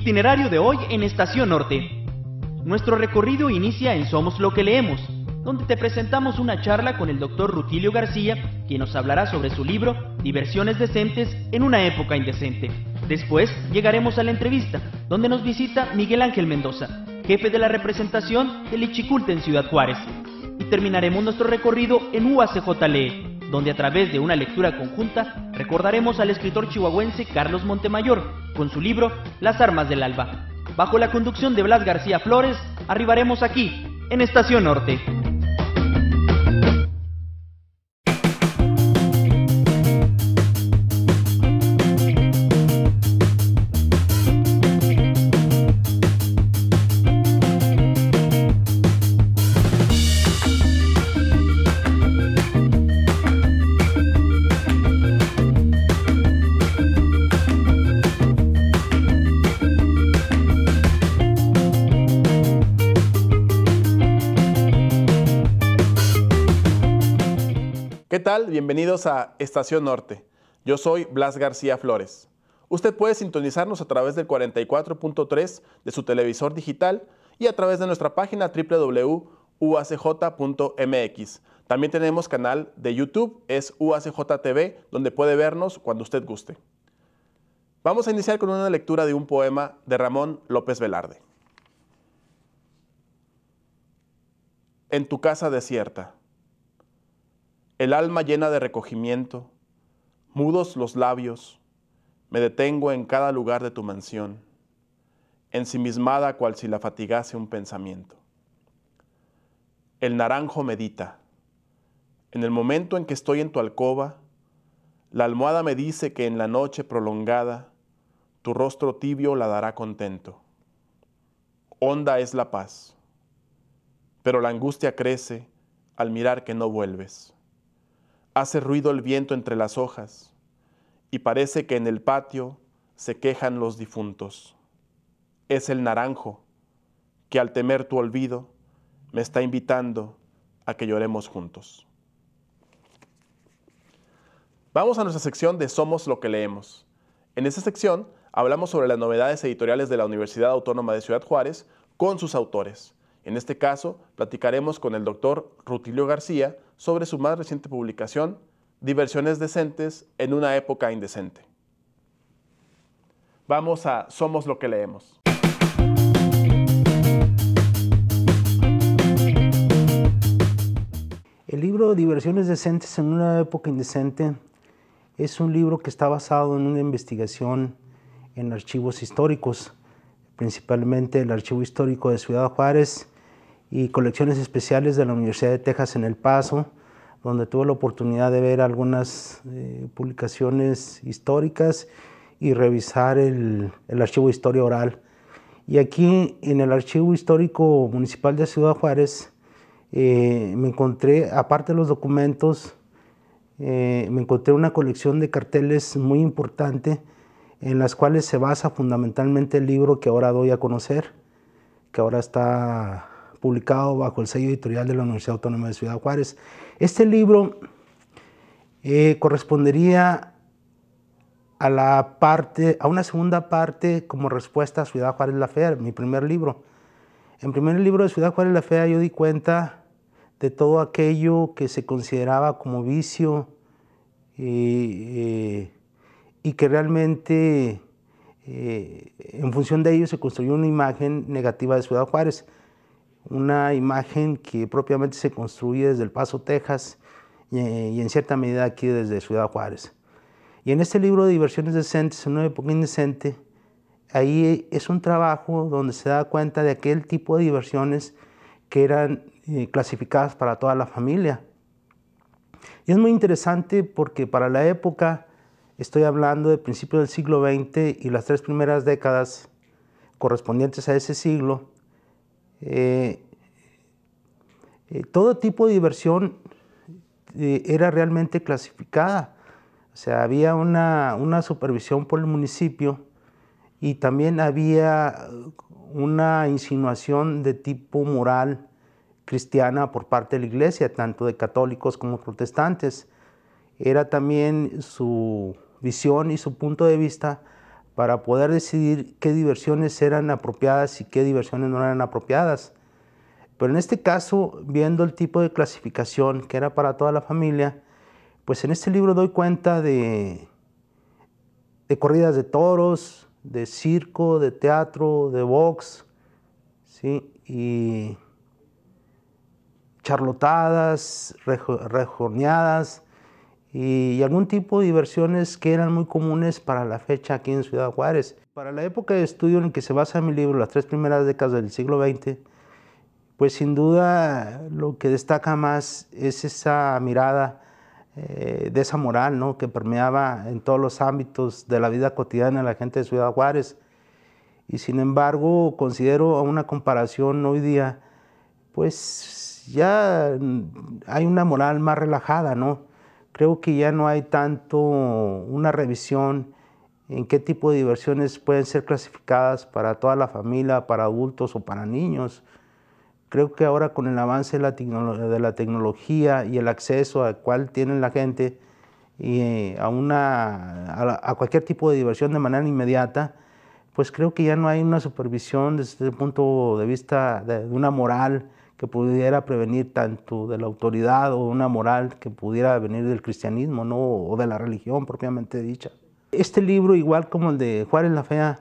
Itinerario de hoy en Estación Norte. Nuestro recorrido inicia en Somos lo que leemos, donde te presentamos una charla con el doctor Rutilio García, quien nos hablará sobre su libro Diversiones decentes en una época indecente. Después llegaremos a la entrevista, donde nos visita Miguel Ángel Mendoza, jefe de la representación del Ichiculte en Ciudad Juárez. Y terminaremos nuestro recorrido en UACJLE, donde a través de una lectura conjunta recordaremos al escritor chihuahuense Carlos Montemayor con su libro Las Armas del Alba. Bajo la conducción de Blas García Flores, arribaremos aquí, en Estación Norte. tal? Bienvenidos a Estación Norte. Yo soy Blas García Flores. Usted puede sintonizarnos a través del 44.3 de su televisor digital y a través de nuestra página www.uacj.mx. También tenemos canal de YouTube, es UACJTV, donde puede vernos cuando usted guste. Vamos a iniciar con una lectura de un poema de Ramón López Velarde. En tu casa desierta el alma llena de recogimiento, mudos los labios, me detengo en cada lugar de tu mansión, ensimismada cual si la fatigase un pensamiento. El naranjo medita. En el momento en que estoy en tu alcoba, la almohada me dice que en la noche prolongada, tu rostro tibio la dará contento. Honda es la paz, pero la angustia crece al mirar que no vuelves. Hace ruido el viento entre las hojas y parece que en el patio se quejan los difuntos. Es el naranjo que al temer tu olvido me está invitando a que lloremos juntos. Vamos a nuestra sección de Somos lo que leemos. En esta sección hablamos sobre las novedades editoriales de la Universidad Autónoma de Ciudad Juárez con sus autores. En este caso, platicaremos con el doctor Rutilio García sobre su más reciente publicación, Diversiones decentes en una época indecente. Vamos a Somos lo que leemos. El libro Diversiones decentes en una época indecente es un libro que está basado en una investigación en archivos históricos, principalmente el Archivo Histórico de Ciudad Juárez y colecciones especiales de la Universidad de Texas en El Paso, donde tuve la oportunidad de ver algunas eh, publicaciones históricas y revisar el, archivo de historia oral. Y aquí en el archivo histórico municipal de Ciudad Juárez eh, me encontré, aparte de los documentos, eh, me encontré una colección de carteles muy importante en las cuales se basa fundamentalmente el libro que ahora doy a conocer, que ahora está publicado bajo el sello editorial de la Universidad Autónoma de Ciudad Juárez. Este libro eh, correspondería a la parte, a una segunda parte como respuesta a Ciudad Juárez La Fea, mi primer libro. En primer libro de Ciudad Juárez La Fea yo di cuenta de todo aquello que se consideraba como vicio eh, eh, y que realmente en función de ello se construyó una imagen negativa de Ciudad Juárez una imagen que propiamente se construye desde El Paso, Texas, eh, y, en cierta medida aquí desde Ciudad Juárez. Y en este libro de Diversiones Decentes, Una época indecente, ahí es un trabajo donde se da cuenta de aquel tipo de diversiones que eran eh, clasificadas para toda la familia. Y es muy interesante porque para la época, estoy hablando de principios del siglo XX y las tres primeras décadas correspondientes a ese siglo, eh, eh, todo tipo de diversión eh, era realmente clasificada. O sea, había una, una, supervisión por el municipio y también había una insinuación de tipo moral cristiana por parte de la iglesia, tanto de católicos como protestantes. Era también su visión y su punto de vista para poder decidir qué diversiones eran apropiadas y qué diversiones no eran apropiadas. Pero en este caso, viendo el tipo de clasificación que era para toda la familia, pues en este libro doy cuenta de, corridas de toros, de circo, de teatro, de box, ¿sí? y charlotadas, rejorneadas, y, algún tipo de diversiones que eran muy comunes para la fecha aquí en Ciudad Juárez. Para la época de estudio en que se basa mi libro, las tres primeras décadas del siglo XX, pues sin duda lo que destaca más es esa mirada eh, de esa moral ¿no? que permeaba en todos los ámbitos de la vida cotidiana de la gente de Ciudad Juárez. Y sin embargo, considero a una comparación hoy día, pues ya hay una moral más relajada, ¿no? creo que ya no hay tanto una revisión en qué tipo de diversiones pueden ser clasificadas para toda la familia, para adultos o para niños. Creo que ahora con el avance de la, tecnología y el acceso al cual tiene la gente y eh, a, una, a, cualquier tipo de diversión de manera inmediata, pues creo que ya no hay una supervisión desde el punto de vista de una moral que pudiera prevenir tanto de la autoridad o una moral que pudiera venir del cristianismo ¿no? o de la religión propiamente dicha. Este libro, igual como el de Juárez la Fea,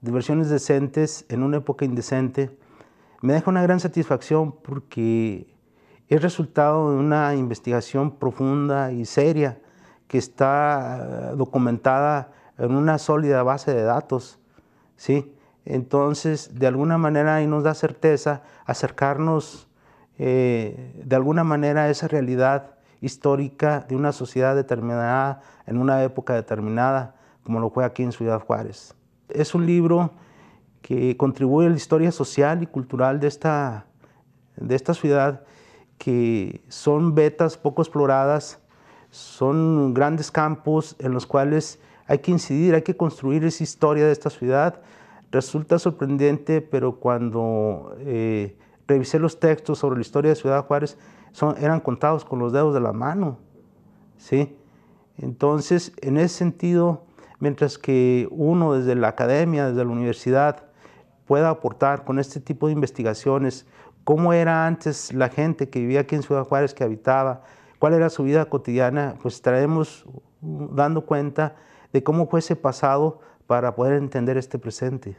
Diversiones Decentes en una época indecente, me deja una gran satisfacción porque es resultado de una investigación profunda y seria que está eh, documentada en una sólida base de datos. ¿sí? Entonces, de alguna manera ahí nos da certeza acercarnos eh, de alguna manera a esa realidad histórica de una sociedad determinada, en una época determinada, como lo fue aquí en Ciudad Juárez. Es un libro que contribuye a la historia social y cultural de esta, de esta ciudad, que son vetas poco exploradas, son grandes campos en los cuales hay que incidir, hay que construir esa historia de esta ciudad, Resulta sorprendente, pero cuando eh, revisé los textos sobre la historia de Ciudad Juárez, son, eran contados con los dedos de la mano. ¿sí? Entonces, en ese sentido, mientras que uno desde la academia, desde la universidad, pueda aportar con este tipo de investigaciones, cómo era antes la gente que vivía aquí en Ciudad Juárez, que habitaba, cuál era su vida cotidiana, pues traemos dando cuenta de cómo fue ese pasado para poder entender este presente.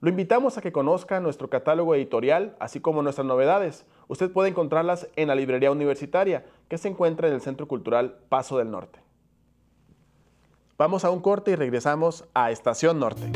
Lo invitamos a que conozca nuestro catálogo editorial, así como nuestras novedades. Usted puede encontrarlas en la Librería Universitaria, que se encuentra en el Centro Cultural Paso del Norte. Vamos a un corte y regresamos a Estación Norte.